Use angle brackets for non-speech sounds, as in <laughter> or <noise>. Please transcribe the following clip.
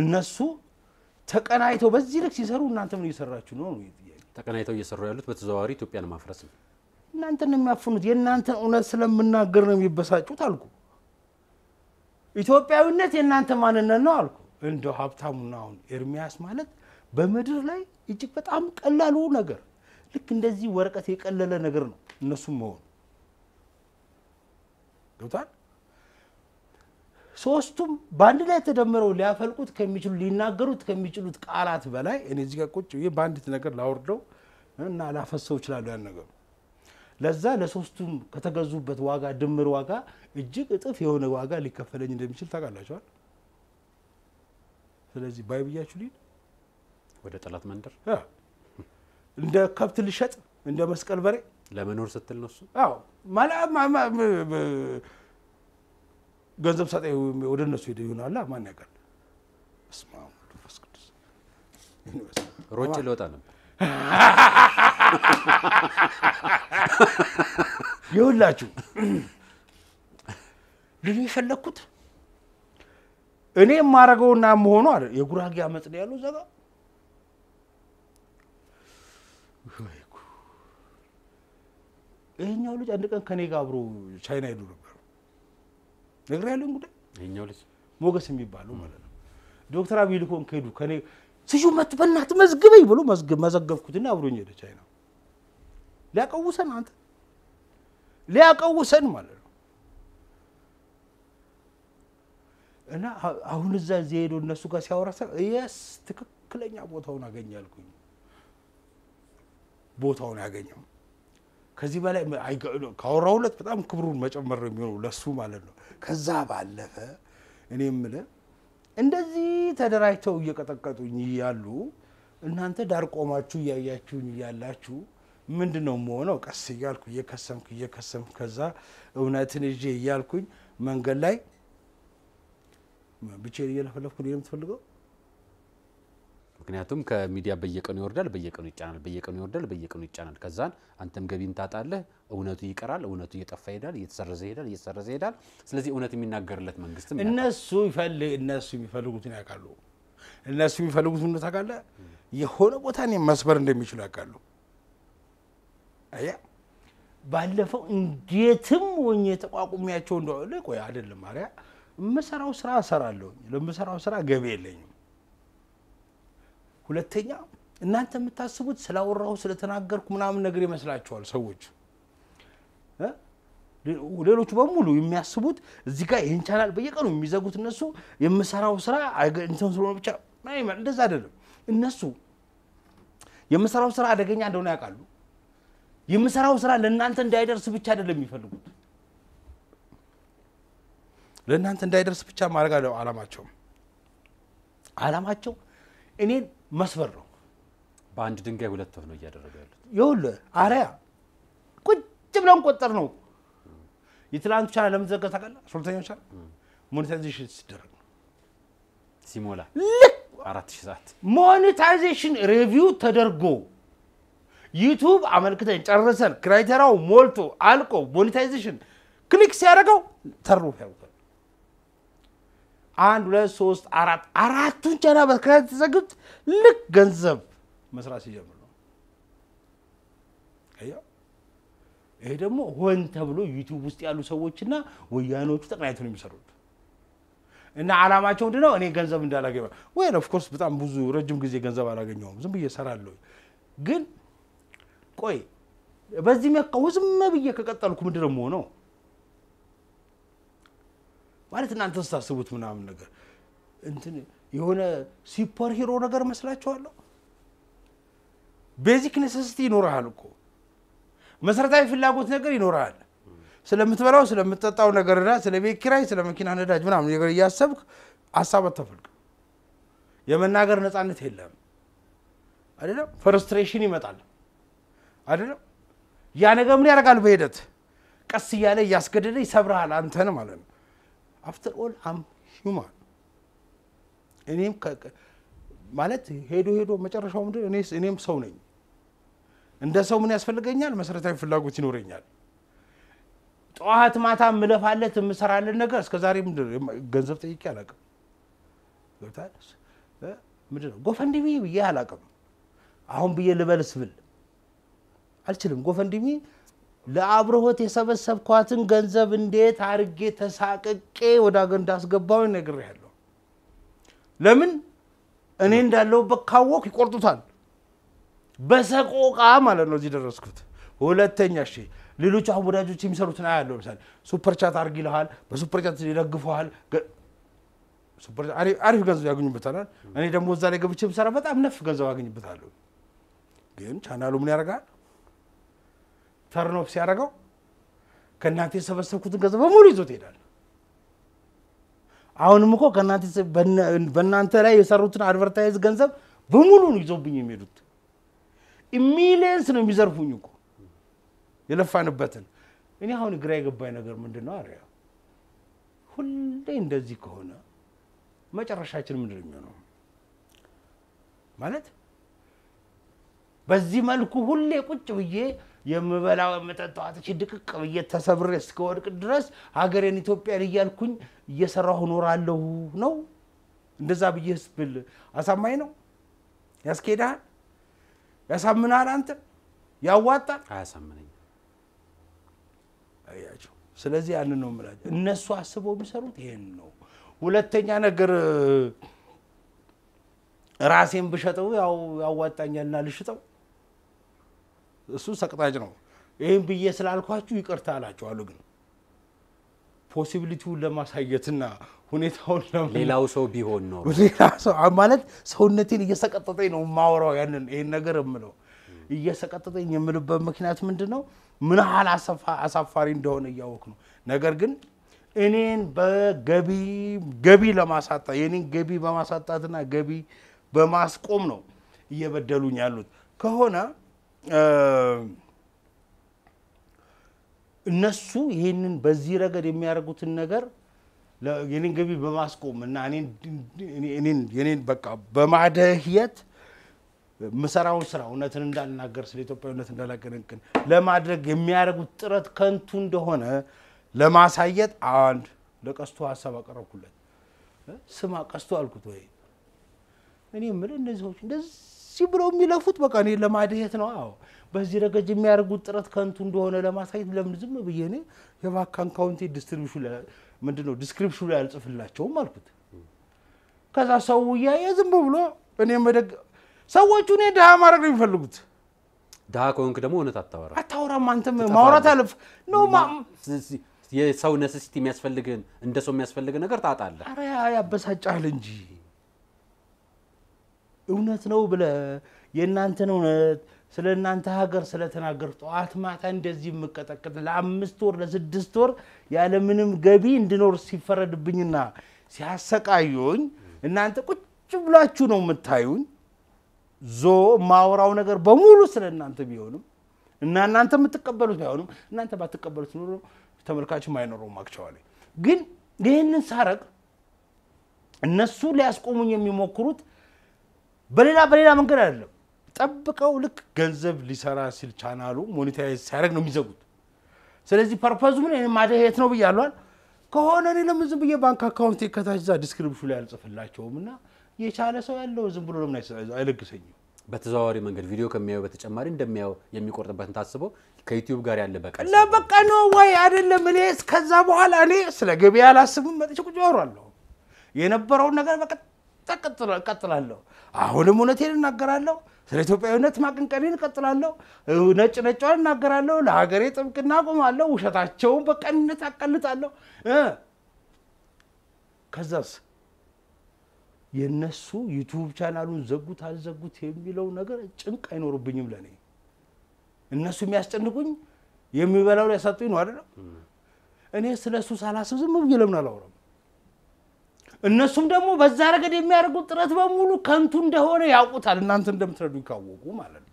እነሱ ተቀናይተው በዚህ ልክ ሲሰሩ እናንተ ምን እየሰራችሁ ነው? ተቀናይተው እየሰሩ ያሉት በተዘዋዋሪ ኢትዮጵያን ማፍረስ ነው። እናንተን ነው የሚያፍኑት። የእናንተን እውነት ስለምናገር ነው የሚበሳጩት አልኩ። ኢትዮጵያዊነት የእናንተ ማንነት ነው አልኩ። እንደ ሀብታሙና አሁን ኤርሚያስ ማለት በምድር ላይ እጅግ በጣም ቀላሉ ነገር ልክ እንደዚህ ወረቀት የቀለለ ነገር ነው እነሱም መሆኑ ገብቷል። ሶስቱም በአንድ ላይ ተደምረው ሊያፈልቁት ከሚችሉ ሊናገሩት ከሚችሉት ቃላት በላይ እኔ እዚህ ጋር ቁጭ ብዬ በአንዲት ነገር ላወርደው እና ላፈሰው ይችላሉ ያን ነገሩ። ለዛ ለሶስቱም ከተገዙበት ዋጋ ድምር ዋጋ እጅግ እጥፍ የሆነ ዋጋ ሊከፈለኝ እንደሚችል ታውቃላችኋል። ስለዚህ ባይ ብያችሁ ልሂድ ወደ ጠላት መንደር። እንደ ከብት ልሸጥ እንደ መስቀል በሬ ለመኖር ስትል ነው እሱ ገንዘብ ሰጠ ወደ እነሱ ሄደ ይሆናል። ማን ያውቃል? እስማ መንፈስ ቅዱስ ሮጬ ልወጣ ነበር። ይኸውላችሁ ልዩ የፈለግኩት እኔ የማረገውና መሆኑ አለ የጉራጌ አመፅ ነው ያለው ዘጋ ይሄኛው ልጅ አንድ ቀን ከኔ ጋር አብሮ ቻይና ሄዱ ነበር ነግሬ ያለን ጉዳይ ሞገስ የሚባለው ማለት ነው። ዶክተር አብይ ልኮን ከሄዱ ከኔ ስዩ መት በእናትህ መዝግበኝ ብሎ መዘገብኩትና አብሮኝ ሄደ ቻይና። ሊያቀውሰን አንተ ሊያቀውሰን ማለት ነው። እና አሁን እዛ እዚህ ሄዶ እነሱ ጋር ሲያወራ የስ ትክክለኛ ቦታውን አገኘ አልኩኝ። ቦታውን ያገኘው ከዚህ በላይ ካወራሁለት በጣም ክብሩን መጨመር ነው የሚሆነው ለሱ ማለት ነው። ከዛ ባለፈ እኔ የምልህ እንደዚህ ተደራጅተው እየቀጠቀጡኝ እያሉ እናንተ ዳር ቆማችሁ እያያችሁኝ እያላችሁ ምንድን ነው የምሆነው? ቀስ እያልኩ እየከሰምኩ እየከሰምኩ ከዛ እውነትን ይዤ እያልኩኝ መንገድ ላይ ብቻዬን እየለፈለፍኩ ነው የምትፈልገው ምክንያቱም ከሚዲያ በየቀኑ ይወርዳል፣ በየቀኑ ይጫናል፣ በየቀኑ ይወርዳል፣ በየቀኑ ይጫናል። ከዛን አንተም ገቢን ታጣለህ። እውነቱ ይቀራል። እውነቱ እየጠፋ ይሄዳል፣ እየተሰረዘ ይሄዳል፣ እየተሰረዘ ይሄዳል። ስለዚህ እውነት የሚናገርለት መንግስትም እነሱ ይፈልግ እነሱ የሚፈልጉትን ያውቃሉ። እነሱ የሚፈልጉት ምን አውቃለ የሆነ ቦታ እኔ መስበር እንደሚችሉ ያውቃሉ። አያ ባለፈው እንዴትም ሆኜ ተቋቁሚያቸው እንደሆነ ቆይ አይደለም ማርያ የምሰራው ስራ እሰራለሁ። ለምሰራው ስራ ገቢ የለኝም ሁለተኛ እናንተ የምታስቡት ስላወራሁ ስለተናገርኩ ምናምን ነገር ይመስላችኋል ሰዎች። ሌሎቹ በሙሉ የሚያስቡት እዚህ ጋር ይህን ቻናል በየቀኑ የሚዘጉት እነሱ የምሰራው ስራ እንትን ስለሆነ ብቻ እንደዛ አይደለም። እነሱ የምሰራው ስራ አደገኛ እንደሆነ ያውቃሉ። የምሰራው ስራ ለእናንተ እንዳይደርስ ብቻ አይደለም የሚፈልጉት ለእናንተ እንዳይደርስ ብቻ ማድረግ አላማቸው አላማቸው እኔን መስበር ነው። በአንድ ድንጋይ ሁለት ወፍ ነው እያደረገ ያሉት። ይኸውልህ አሪያ ቁጭ ብለን ቆጠር ነው። የትላንቱ ቻናል ለምን ዘጋ ሶልተኛ ሶስተኛው ሞኔታይዜሽን ሲደረግ ነው ሲሞላ ልክ አራት ሺ ሰዓት ሞኔታይዜሽን ሬቪው ተደርጎ ዩቱብ አመልክተን ጨርሰን ክራይቴሪያው ሞልቶ አልቆ ሞኔታይዜሽን ክሊክ ሲያደርገው ተሩ ያውቃል። አንድ ሁለት ሶስት አራት አራቱን ቻና በክረት ዘግብት ልክ ገንዘብ መስራት ሲጀምር ነው። ይሄ ደግሞ ሆን ተብሎ ዩቲዩብ ውስጥ ያሉ ሰዎችና ወያኖቹ ተቀናይተው ነው የሚሰሩት። እና አላማቸው ምንድነው? እኔ ገንዘብ እንዳላገኝ ወይ ኦፍኮርስ በጣም ብዙ ረጅም ጊዜ ገንዘብ አላገኘውም። ዝም ብዬ ሰራለሁ። ግን ቆይ በዚህ መቃወ ዝም ብዬ ከቀጠልኩ ምንድን ነው የምሆነው? ማለት እናንተ ስታስቡት ምናምን ነገር እንትን የሆነ ሲፐር ሂሮ ነገር መስላችኋለሁ። ቤዚክ ኔሴሲቲ ይኖርሃል እኮ መሰረታዊ ፍላጎት ነገር ይኖርሃል። ስለምትበላው ስለምትጠጣው ነገርና ስለ ቤት ኪራይ፣ ስለ መኪና ነዳጅ ምናምን ነገር እያሰብክ ሀሳብ አታፈልቅም። የመናገር ነፃነት የለም አይደለም። ፍርስትሬሽን ይመጣል አይደለም። ያ ነገር ምን ያደርጋል? በሂደት ቀስ እያለ እያስገደደ ይሰብረሃል፣ አንተን ማለት ነው። አፍተር ኦል አም ሂውማን እኔም ማለት ሄዶ ሄዶ መጨረሻው ምንድን እኔም ሰው ነኝ። እንደ ሰው ምን ያስፈልገኛል? መሰረታዊ ፍላጎት ይኖረኛል። ጠዋት ማታ የምለፋለት የምሰራለት ነገር እስከ ዛሬ ገንዘብ ጠይቄ አላውቅም። ምንድን ነው ጎፈንድሚ ብዬ አላውቅም። አሁን ብዬ ልበልስ ብል አልችልም። ጎፈንድሚ ለአብርሆት የሰበሰብኳትን ገንዘብ እንዴት አርጌ ተሳቅቄ ወደ አገር እንዳስገባው ያለው ለምን እኔ እንዳለሁበት ካወቅ ይቆርጡታል። በሰቆቃ ማለት ነው እዚህ ደረስኩት። ሁለተኛ እሺ፣ ሌሎች አሁን ወዳጆች የሚሰሩትን አያለሁ። ለምሳሌ ሱፐርቻት አርግ ይልሃል፣ በሱፐርቻት ይደግፈሃል። አሪፍ ገንዘብ ያገኙበታል። እኔ ደግሞ እዛ ላይ ገብቼ ብሰራ በጣም ነፍ ገንዘብ አገኝበታለሁ። ግን ቻናሉ ምን ያደርጋል ተርኖፍ ሲያደርገው ከእናንተ የሰበሰብኩትን ገንዘብ በሙሉ ይዞት ይሄዳል። አሁንም እኮ በእናንተ ላይ የሰሩትን አድቨርታይዝ ገንዘብ በሙሉ ነው ይዞብኝ የሚሄዱት። ሚሊየንስ ነው የሚዘርፉኝ እኮ የለፋንበትን። እኔ አሁን ግራ የገባኝ ነገር ምንድን ነው አሪያ፣ ሁሌ እንደዚህ ከሆነ መጨረሻችን ምንድን ነው የሚሆነው? ማለት በዚህ መልኩ ሁሌ ቁጭ ብዬ የምበላው የምጠጣው አጥቼ ድቅቅ ብዬ ተሰብሬ እስከወድቅ ድረስ ሀገሬን ኢትዮጵያን እያልኩኝ እየሰራሁ እኖራለሁ ነው። እንደዛ ብዬ ስብል አሳማኝ ነው? ያስኬዳል? ያሳምናል? አንተ ያዋጣል? አያሳምነኝ። አያቸው። ስለዚህ ያንን ነው የምላቸው። እነሱ አስበው የሚሰሩት ይሄን ነው። ሁለተኛ ነገር ራሴን ብሸጠው ያው ያዋጣኛልና ልሽጠው እሱ ሰቅጣጭ ነው። ይህም ብዬ ስላልኳችሁ ይቅርታ አሉ። ግን ፖሲቢሊቲውን ለማሳየትና ሁኔታውን ሌላው ሰው ቢሆን ነው <laughs> ሌላ ሰው ማለት ሰውነቴን እየሰቀጠጠኝ ነው የማወራው። ያንን ይህን ነገር የምለው እየሰቀጠጠኝ የምልበት ምክንያት ምንድን ነው? ምን ያህል አሳፋሪ እንደሆነ እያወቅ ነው። ነገር ግን እኔን በገቢ ገቢ ለማሳጣት የኔን ገቢ በማሳጣትና ገቢ በማስቆም ነው እየበደሉኝ ያሉት ከሆነ እነሱ ይህንን በዚህ ረገድ የሚያደርጉትን ነገር የኔን ገቢ በማስቆም እና እኔን በቃ በማደህየት ምሰራውን ስራ እውነትን እንዳልናገር ስለ ኢትዮጵያ እውነት እንዳላቀነቅን ለማድረግ የሚያደርጉት ጥረት ከንቱ እንደሆነ ለማሳየት አንድ ለቀስቱ ሀሳብ አቀረብኩለት። ስማ ቀስቱ አልኩት፣ ወይ እኔ የምልህ እነዚህ ሰዎች እንደዚህ እዚህ ብለው የሚለፉት በቃ እኔ ለማድሄት ነው። አዎ በዚህ ረገድ የሚያደርጉት ጥረት ከንቱ እንደሆነ ለማሳየት ለምን ዝም ብዬ እኔ የባካን ካውንቲ ዲስትሪቢሽን ምንድነው ዲስክሪፕሽን ላይ አልጽፍላቸውም አልኩት። ከዛ ሰው እያየ ዝም ብሎ እኔ መደግ ሰዎቹ እኔ ድሃ ማድረግ ነው የሚፈልጉት። ድሃ ከሆንክ ደግሞ እውነት አታወራ አታወራም። አንተም ማውራት አለፍ ነው የሰው ነስሲቲ የሚያስፈልግህን እንደ ሰው የሚያስፈልግህ ነገር ታጣለህ። ኧረ ያበሳጫል እንጂ እውነት ነው ብለ የእናንተን እውነት ስለ እናንተ ሀገር ስለተናገር ጠዋት ማታ እንደዚህ የምቀጠቅጥ ለአምስት ወር ለስድስት ወር ያለምንም ገቢ እንድኖር ሲፈረድብኝና ሲያሰቃዩኝ እናንተ ቁጭ ብላችሁ ነው የምታዩኝ። ዞ ማውራው ነገር በሙሉ ስለ እናንተ ቢሆንም እና እናንተ የምትቀበሉት ባይሆንም እናንተ ባትቀበሉት ኖሮ ተመልካችም አይኖረውም። አክቸዋለሁ ግን ይህንን ሳረቅ እነሱ ሊያስቆሙኝ የሚሞክሩት በሌላ በሌላ መንገድ አይደለም ጠብቀው ልክ ገንዘብ ሊሰራ ሲል ቻናሉ ሞኔታይዝ ሲያደርግ ነው የሚዘጉት። ስለዚህ ፐርፐዙ ምን ማደየት ነው ብያሏል። ከሆነ እኔ ለምን ዝም ብዬ ባንክ አካውንት ከታች እዛ ዲስክሪፕሽኑ ላይ አልጽፍላቸውም እና የቻለ ሰው ያለው ዝም ብሎ ለምን አይለግሰኝም? በተዘዋዋሪ መንገድ ቪዲዮ ከሚያዩ በተጨማሪ እንደሚያው የሚቆርጥበትን ታስበው ከዩቲዩብ ጋር ያለ በቀል ለበቀ ነው ወይ አይደለም። እኔ ከዛ በኋላ እኔ ስለ ገበያ አላስብም። መጥቼ ቁጭ አወራለሁ የነበረውን ነገር በቀጥ እቀጥላለሁ። አሁንም እውነቴን እናገራለሁ። ስለ ኢትዮጵያዊነት ማቀንቀኔን እቀጥላለሁ። ነጭ ነጫን እናገራለሁ። ለሀገሬ ጥብቅና አቆማለሁ። ውሸታቸውን በቀንነት አቀልጣለሁ። ከዛስ የነሱ ዩቱብ ቻናሉን ዘጉት አልዘጉት የሚለው ነገር ጭንቅ አይኖርብኝም ለኔ። እነሱ የሚያስጨንቁኝ የሚበላው ሊያሳጡኝ ነው አይደለም። እኔ ስለ እሱ ሳላስብ ዝም ብዬ ለምን አላወራም? እነሱም ደግሞ በዛ ረገድ የሚያደርጉት ጥረት በሙሉ ከንቱ እንደሆነ ያውቁታል። እናንተ እንደምትረዱ ካወቁ ማለት ነው።